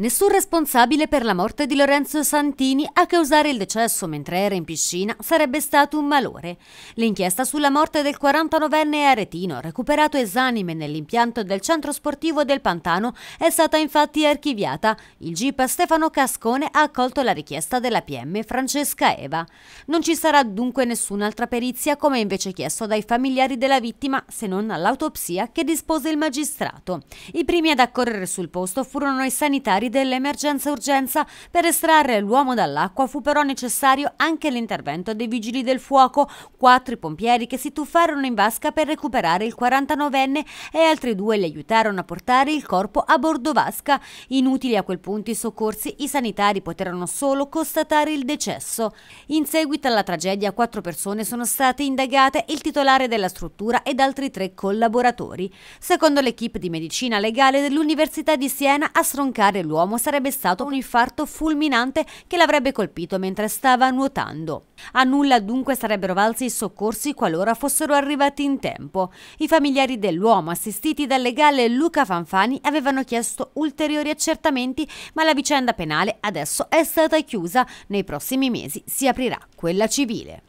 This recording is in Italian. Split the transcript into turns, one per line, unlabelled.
Nessun responsabile per la morte di Lorenzo Santini a causare il decesso mentre era in piscina sarebbe stato un malore. L'inchiesta sulla morte del 49enne aretino, recuperato esanime nell'impianto del centro sportivo del Pantano, è stata infatti archiviata. Il GIP Stefano Cascone ha accolto la richiesta della PM Francesca Eva. Non ci sarà dunque nessun'altra perizia come invece chiesto dai familiari della vittima se non all'autopsia che dispose il magistrato. I primi ad accorrere sul posto furono i sanitari titolari dell'emergenza urgenza. Per estrarre l'uomo dall'acqua fu però necessario anche l'intervento dei vigili del fuoco, quattro i pompieri che si tuffarono in vasca per recuperare il 49enne e altri due li aiutarono a portare il corpo a bordo vasca. Inutili a quel punto i soccorsi, i sanitari poterono solo constatare il decesso. In seguito alla tragedia quattro persone sono state indagate, il titolare della struttura ed altri tre collaboratori. Secondo l'equipe di medicina legale dell'Università di Siena a stroncare l'uomo sarebbe stato un infarto fulminante che l'avrebbe colpito mentre stava nuotando. A nulla dunque sarebbero valsi i soccorsi qualora fossero arrivati in tempo. I familiari dell'uomo, assistiti dal legale Luca Fanfani, avevano chiesto ulteriori accertamenti, ma la vicenda penale adesso è stata chiusa. Nei prossimi mesi si aprirà quella civile.